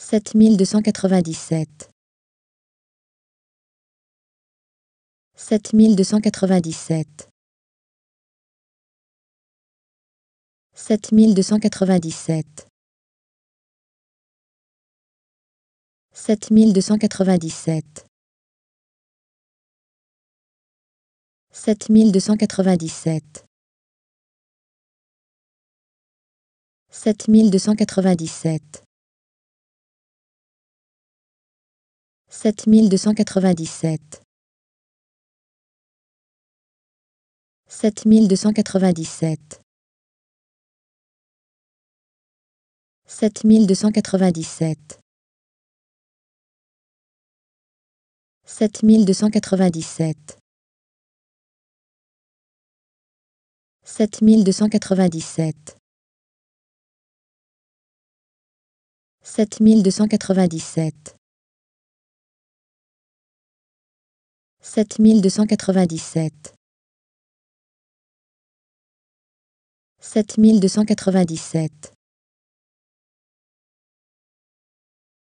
7297 7297 7297 7297 7297 7297 7297 7297 7297 7297 7297 7297 sept mille deux cent quatre-vingt-dix-sept sept mille deux cent quatre-vingt-dix-sept